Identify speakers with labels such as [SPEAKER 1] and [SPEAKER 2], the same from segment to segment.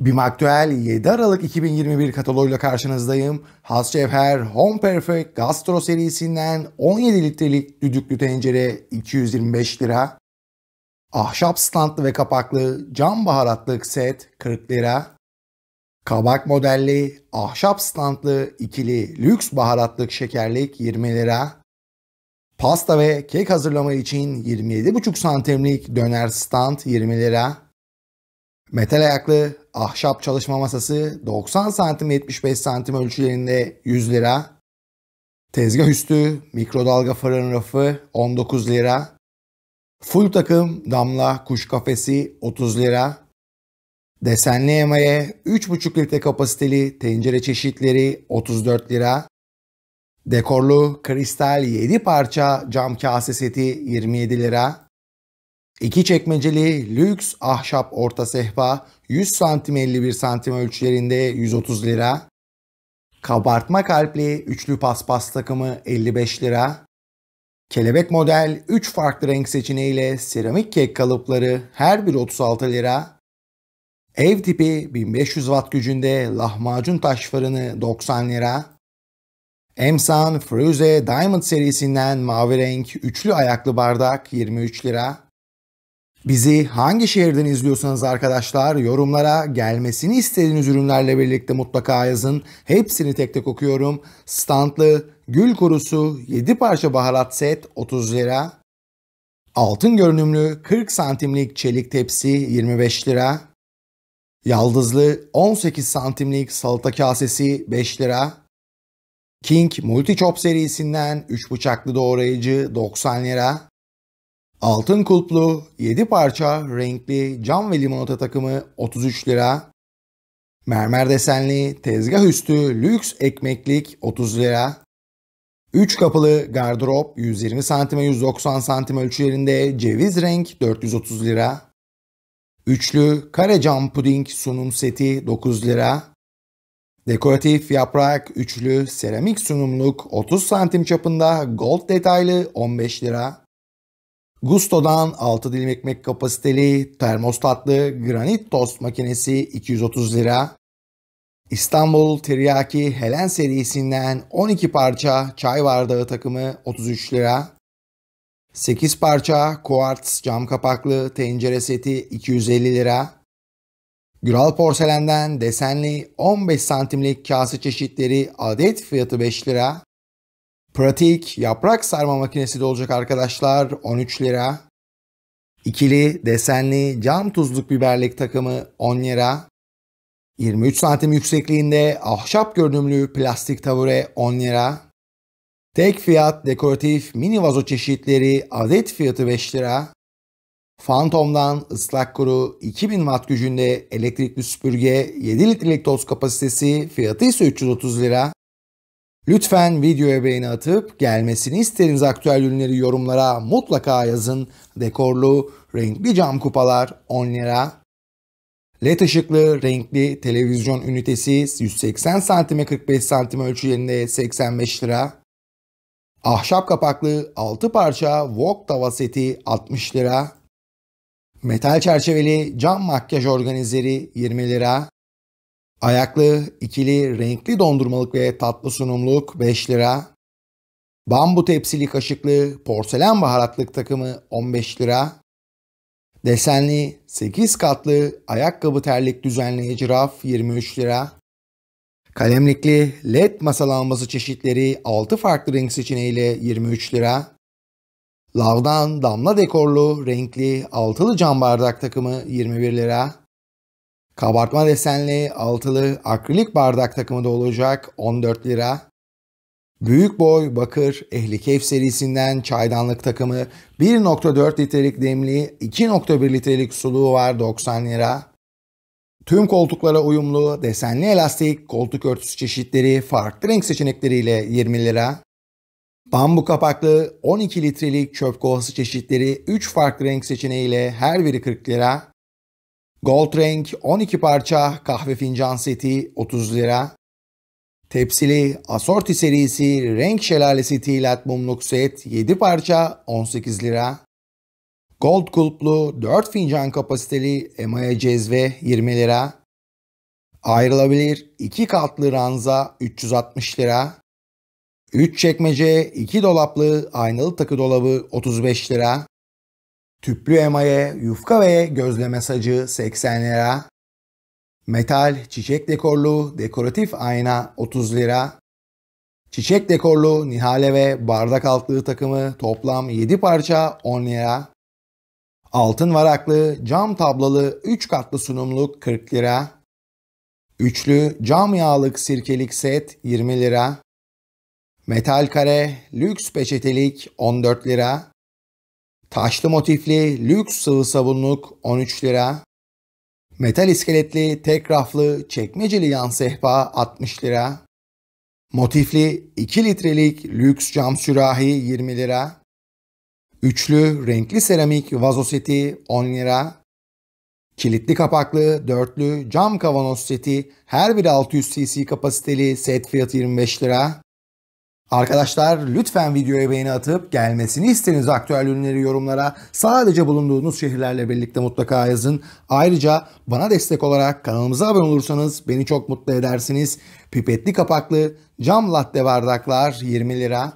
[SPEAKER 1] Bimaktüel 7 Aralık 2021 kataloğuyla karşınızdayım. Has Cevher Home Perfect Gastro serisinden 17 litrelik düdüklü tencere 225 lira. Ahşap standlı ve kapaklı cam baharatlık set 40 lira. Kabak modelli ahşap standlı ikili lüks baharatlık şekerlik 20 lira. Pasta ve kek hazırlama için 27,5 santimlik döner stand 20 lira. Metal ayaklı ahşap çalışma masası 90 santim 75 santim ölçülerinde 100 lira. Tezgah üstü mikrodalga fırın rafı 19 lira. Full takım damla kuş kafesi 30 lira. Desenli emaye 3,5 litre kapasiteli tencere çeşitleri 34 lira. Dekorlu kristal 7 parça cam kase seti 27 lira. İki çekmeceli lüks ahşap orta sehpa 100 santim 51 santim ölçülerinde 130 lira. Kabartma kalpli üçlü paspas takımı 55 lira. Kelebek model 3 farklı renk seçeneğiyle seramik kek kalıpları her biri 36 lira. Ev tipi 1500 watt gücünde lahmacun taş fırını 90 lira. Emsan Fruze Diamond serisinden mavi renk üçlü ayaklı bardak 23 lira. Bizi hangi şehirden izliyorsanız arkadaşlar yorumlara gelmesini istediğiniz ürünlerle birlikte mutlaka yazın. Hepsini tek tek okuyorum. standlı gül kurusu 7 parça baharat set 30 lira. Altın görünümlü 40 santimlik çelik tepsi 25 lira. Yaldızlı 18 santimlik salata kasesi 5 lira. King Multi Chop serisinden 3 bıçaklı doğrayıcı 90 lira. Altın kulplu 7 parça renkli cam ve limonata takımı 33 lira. Mermer desenli tezgah üstü lüks ekmeklik 30 lira. 3 kapılı gardırop 120 santime 190 santim ölçülerinde ceviz renk 430 lira. Üçlü kare cam puding sunum seti 9 lira. Dekoratif yaprak üçlü seramik sunumluk 30 santim çapında gold detaylı 15 lira. Gusto'dan 6 dilim ekmek kapasiteli termostatlı granit tost makinesi 230 lira. İstanbul Teriyaki Helen serisinden 12 parça çay bardağı takımı 33 lira. 8 parça kuarts cam kapaklı tencere seti 250 lira. Güral porselenden desenli 15 santimlik kase çeşitleri adet fiyatı 5 lira. Pratik yaprak sarma makinesi de olacak arkadaşlar 13 lira. İkili desenli cam tuzluk biberlik takımı 10 lira. 23 santim yüksekliğinde ahşap görünümlü plastik tabure 10 lira. Tek fiyat dekoratif mini vazo çeşitleri adet fiyatı 5 lira. Phantom'dan ıslak kuru 2000 watt gücünde elektrikli süpürge 7 litrelik toz kapasitesi fiyatı ise 330 lira. Lütfen videoya beğeni atıp gelmesini isteriniz. aktüel ürünleri yorumlara mutlaka yazın. Dekorlu, renkli cam kupalar 10 lira. LED ışıklı, renkli televizyon ünitesi 180 santime 45 santim ölçülerinde 85 lira. Ahşap kapaklı 6 parça wok tava seti 60 lira. Metal çerçeveli cam makyaj organizeri 20 lira. Ayaklı, ikili, renkli dondurmalık ve tatlı sunumluk 5 lira. Bambu tepsili kaşıklı, porselen baharatlık takımı 15 lira. Desenli, 8 katlı, ayakkabı terlik düzenleyici raf 23 lira. Kalemlikli LED masa lambası çeşitleri 6 farklı renk seçeneğiyle 23 lira. Lavdan damla dekorlu renkli altılı cam bardak takımı 21 lira. Kabartma desenli altılı akrilik bardak takımı da olacak 14 lira. Büyük boy bakır ehli keyf serisinden çaydanlık takımı 1.4 litrelik demli 2.1 litrelik suluğu var 90 lira. Tüm koltuklara uyumlu desenli elastik koltuk örtüsü çeşitleri farklı renk seçenekleriyle 20 lira. Bambu kapaklı 12 litrelik çöp kovası çeşitleri 3 farklı renk seçeneğiyle her biri 40 lira. Gold renk 12 parça kahve fincan seti 30 lira. Tepsili assorti serisi renk şelalesi tilat mumluk set 7 parça 18 lira. Gold kulplu 4 fincan kapasiteli emaya cezve 20 lira. Ayrılabilir 2 katlı ranza 360 lira. 3 çekmece 2 dolaplı aynalı takı dolabı 35 lira. Tüplü emaye, yufka ve gözleme sacı 80 lira. Metal, çiçek dekorlu, dekoratif ayna 30 lira. Çiçek dekorlu nihale ve bardak altlığı takımı toplam 7 parça 10 lira. Altın varaklı cam tablalı 3 katlı sunumluk 40 lira. Üçlü cam yağlık sirkelik set 20 lira. Metal kare lüks peçetelik 14 lira. Taşlı motifli lüks sıvı sabunluk 13 lira. Metal iskeletli tek raflı çekmeceli yan sehpa 60 lira. Motifli 2 litrelik lüks cam sürahi 20 lira. Üçlü renkli seramik vazo seti 10 lira. Kilitli kapaklı dörtlü cam kavanoz seti her biri 600 cc kapasiteli set fiyatı 25 lira. Arkadaşlar lütfen videoya beğeni atıp gelmesini istediğiniz aktüel ürünleri yorumlara sadece bulunduğunuz şehirlerle birlikte mutlaka yazın. Ayrıca bana destek olarak kanalımıza abone olursanız beni çok mutlu edersiniz. Pipetli kapaklı cam latte bardaklar 20 lira.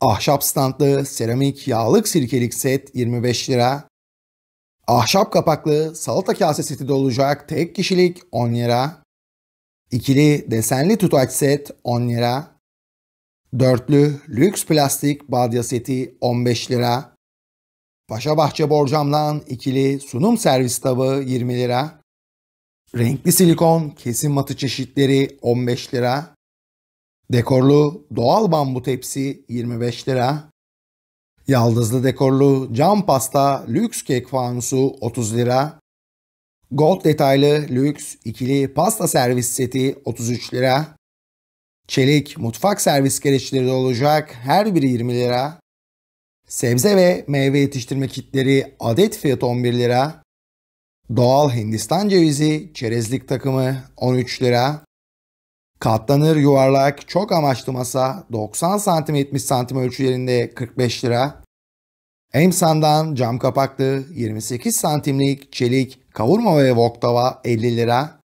[SPEAKER 1] Ahşap standlı seramik yağlık sirkelik set 25 lira. Ahşap kapaklı salata kase seti de olacak tek kişilik 10 lira. İkili desenli tutaç set 10 lira. Dörtlü lüks plastik badya seti 15 lira. Paşa Bahçe borcamlan ikili sunum servis tabağı 20 lira. Renkli silikon kesim matı çeşitleri 15 lira. Dekorlu doğal bambu tepsi 25 lira. Yaldızlı dekorlu cam pasta lüks kek fanusu 30 lira. Gold detaylı lüks ikili pasta servis seti 33 lira. Çelik, mutfak servis gereçleri olacak her biri 20 lira. Sebze ve meyve yetiştirme kitleri adet fiyatı 11 lira. Doğal Hindistan cevizi çerezlik takımı 13 lira. Katlanır yuvarlak çok amaçlı masa 90 santim 70 santim ölçülerinde 45 lira. Emsan'dan cam kapaklı 28 santimlik çelik kavurma ve wok 50 lira.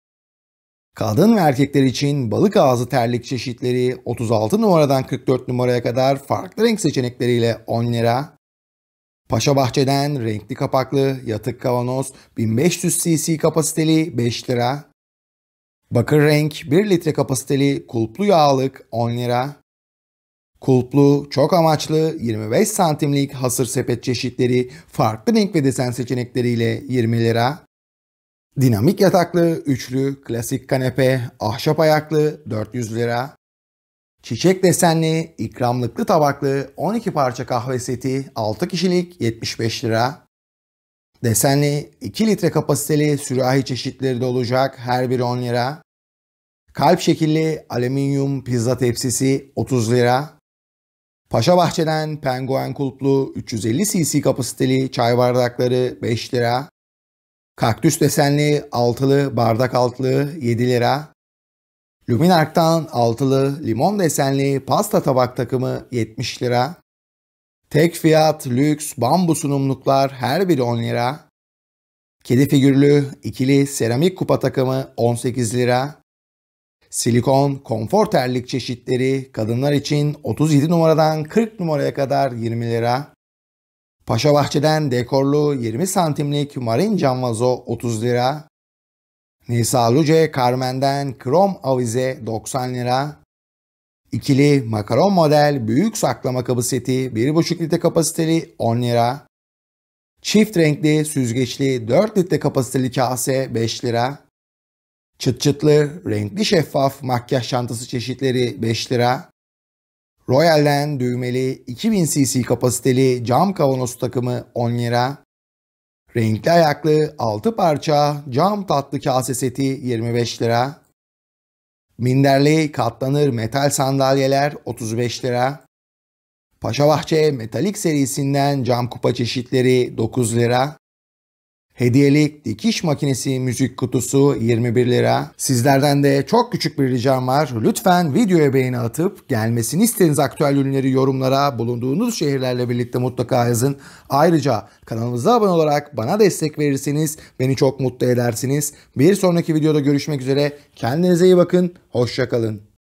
[SPEAKER 1] Kadın ve erkekler için balık ağzı terlik çeşitleri 36 numaradan 44 numaraya kadar farklı renk seçenekleriyle 10 lira. Paşa Bahçe'den renkli kapaklı yatık kavanoz 1500 cc kapasiteli 5 lira. Bakır renk 1 litre kapasiteli kulplu yağlık 10 lira. Kulplu, çok amaçlı 25 santimlik hasır sepet çeşitleri farklı renk ve desen seçenekleriyle 20 lira. Dinamik yataklı, üçlü, klasik kanepe, ahşap ayaklı 400 lira. Çiçek desenli, ikramlıklı tabaklı 12 parça kahve seti 6 kişilik 75 lira. Desenli 2 litre kapasiteli sürahi çeşitleri de olacak her biri 10 lira. Kalp şekilli alüminyum pizza tepsisi 30 lira. Paşa Bahçe'den penguen kulplu 350 cc kapasiteli çay bardakları 5 lira. Kaktüs desenli altılı bardak altlığı 7 lira. Luminark'tan altılı limon desenli pasta tabak takımı 70 lira. Tek fiyat lüks bambu sunumluklar her biri 10 lira. Kedi figürlü ikili seramik kupa takımı 18 lira. Silikon konfor terlik çeşitleri kadınlar için 37 numaradan 40 numaraya kadar 20 lira. Paşa Bahçe'den dekorlu 20 santimlik marin canvazo 30 lira. Nisa Luce Carmen'den krom avize 90 lira. İkili makaron model büyük saklama kabı seti 1,5 litre kapasiteli 10 lira. Çift renkli süzgeçli 4 litre kapasiteli kase 5 lira. Çıt çıtlı renkli şeffaf makyaj çantası çeşitleri 5 lira. Royal'den düğmeli 2000cc kapasiteli cam kavanoz takımı 10 lira. Renkli ayaklı 6 parça cam tatlı kase seti 25 lira. Minderli katlanır metal sandalyeler 35 lira. Paşabahçe metalik serisinden cam kupa çeşitleri 9 lira. Hediyelik dikiş makinesi müzik kutusu 21 lira. Sizlerden de çok küçük bir ricam var. Lütfen videoya beğeni atıp gelmesini istediğiniz aktüel ürünleri yorumlara bulunduğunuz şehirlerle birlikte mutlaka yazın. Ayrıca kanalımıza abone olarak bana destek verirseniz beni çok mutlu edersiniz. Bir sonraki videoda görüşmek üzere. Kendinize iyi bakın. Hoşçakalın.